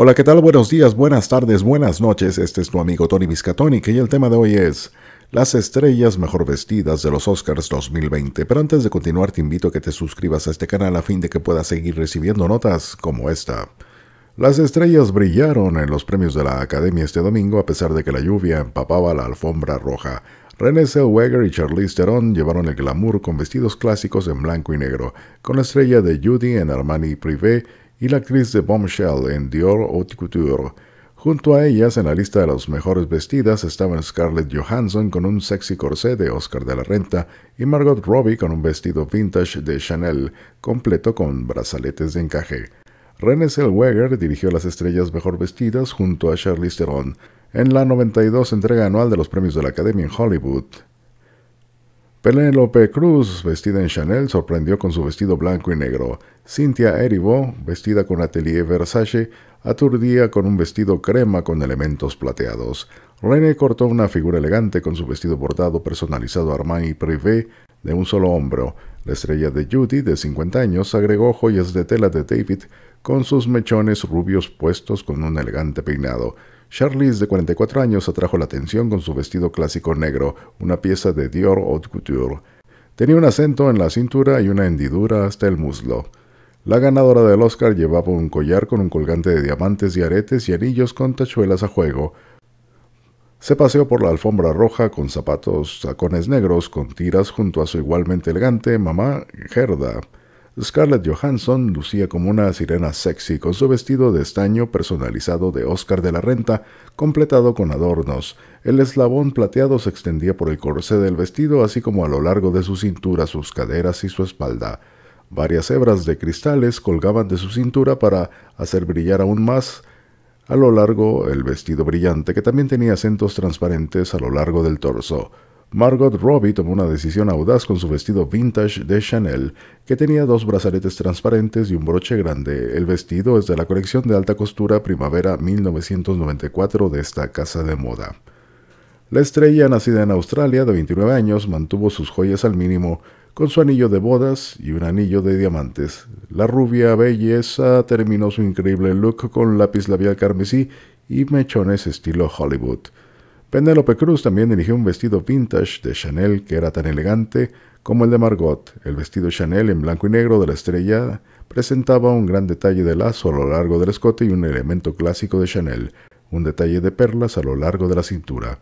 Hola, ¿qué tal? Buenos días, buenas tardes, buenas noches. Este es tu amigo Tony Biscatoni y el tema de hoy es las estrellas mejor vestidas de los Oscars 2020. Pero antes de continuar te invito a que te suscribas a este canal a fin de que puedas seguir recibiendo notas como esta. Las estrellas brillaron en los premios de la Academia este domingo a pesar de que la lluvia empapaba la alfombra roja. René Zellweger y Charlize Theron llevaron el glamour con vestidos clásicos en blanco y negro, con la estrella de Judy en Armani Privé y la actriz de Bombshell en Dior Haute Couture. Junto a ellas en la lista de las mejores vestidas estaban Scarlett Johansson con un sexy corsé de Oscar de la Renta y Margot Robbie con un vestido vintage de Chanel, completo con brazaletes de encaje. René Zellweger dirigió Las Estrellas Mejor Vestidas junto a Charlize Theron en la 92 entrega anual de los premios de la Academia en Hollywood. López Cruz, vestida en Chanel, sorprendió con su vestido blanco y negro. Cynthia Erivo, vestida con atelier Versace, aturdía con un vestido crema con elementos plateados. Rene cortó una figura elegante con su vestido bordado personalizado y Privé de un solo hombro. La estrella de Judy, de 50 años, agregó joyas de tela de David con sus mechones rubios puestos con un elegante peinado. Charlize, de 44 años, atrajo la atención con su vestido clásico negro, una pieza de Dior Haute Couture. Tenía un acento en la cintura y una hendidura hasta el muslo. La ganadora del Oscar llevaba un collar con un colgante de diamantes y aretes y anillos con tachuelas a juego. Se paseó por la alfombra roja con zapatos, tacones negros, con tiras junto a su igualmente elegante mamá Gerda. Scarlett Johansson lucía como una sirena sexy con su vestido de estaño personalizado de Oscar de la Renta, completado con adornos. El eslabón plateado se extendía por el corsé del vestido, así como a lo largo de su cintura, sus caderas y su espalda. Varias hebras de cristales colgaban de su cintura para hacer brillar aún más a lo largo el vestido brillante, que también tenía acentos transparentes a lo largo del torso. Margot Robbie tomó una decisión audaz con su vestido vintage de Chanel, que tenía dos brazaletes transparentes y un broche grande. El vestido es de la colección de alta costura Primavera 1994 de esta casa de moda. La estrella, nacida en Australia de 29 años, mantuvo sus joyas al mínimo con su anillo de bodas y un anillo de diamantes. La rubia belleza terminó su increíble look con lápiz labial carmesí y mechones estilo Hollywood. Penélope Cruz también eligió un vestido vintage de Chanel que era tan elegante como el de Margot. El vestido Chanel en blanco y negro de la estrella presentaba un gran detalle de lazo a lo largo del escote y un elemento clásico de Chanel, un detalle de perlas a lo largo de la cintura.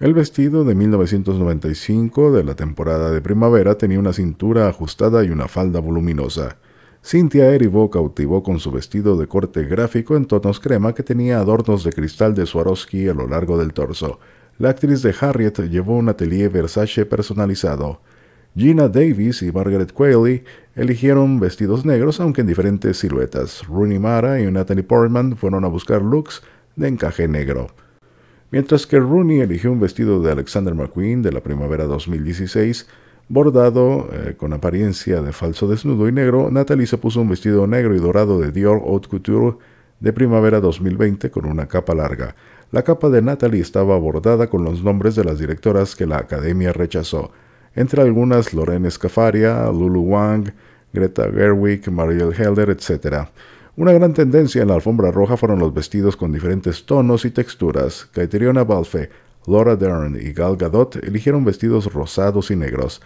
El vestido de 1995 de la temporada de primavera tenía una cintura ajustada y una falda voluminosa. Cynthia Erivo cautivó con su vestido de corte gráfico en tonos crema que tenía adornos de cristal de Swarovski a lo largo del torso. La actriz de Harriet llevó un atelier Versace personalizado. Gina Davis y Margaret Qualley eligieron vestidos negros, aunque en diferentes siluetas. Rooney Mara y Natalie Portman fueron a buscar looks de encaje negro. Mientras que Rooney eligió un vestido de Alexander McQueen de la primavera 2016, Bordado eh, con apariencia de falso desnudo y negro, Natalie se puso un vestido negro y dorado de Dior Haute Couture de primavera 2020 con una capa larga. La capa de Natalie estaba bordada con los nombres de las directoras que la academia rechazó, entre algunas Lorena Scafaria, Lulu Wang, Greta Gerwig, Mariel Helder, etc. Una gran tendencia en la alfombra roja fueron los vestidos con diferentes tonos y texturas. Caterina Balfe, Laura Dern y Gal Gadot eligieron vestidos rosados y negros.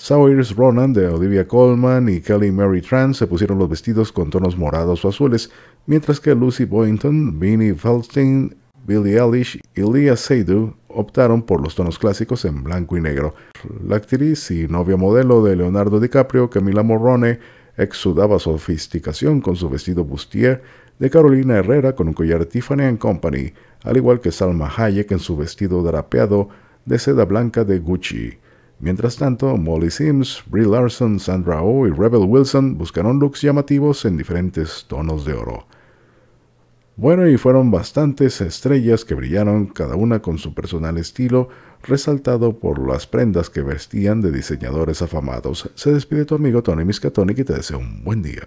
Sawyers Ronan de Olivia Colman y Kelly Mary Tran se pusieron los vestidos con tonos morados o azules, mientras que Lucy Boynton, Vinnie Feldstein, Billie Eilish y Leah Seydoux optaron por los tonos clásicos en blanco y negro. La actriz y novia modelo de Leonardo DiCaprio, Camila Morrone, exudaba sofisticación con su vestido bustier de Carolina Herrera con un collar Tiffany Company, al igual que Salma Hayek en su vestido drapeado de seda blanca de Gucci. Mientras tanto, Molly Sims, Brie Larson, Sandra Oh y Rebel Wilson buscaron looks llamativos en diferentes tonos de oro. Bueno, y fueron bastantes estrellas que brillaron, cada una con su personal estilo, resaltado por las prendas que vestían de diseñadores afamados. Se despide tu amigo Tony Miscatoni y te deseo un buen día.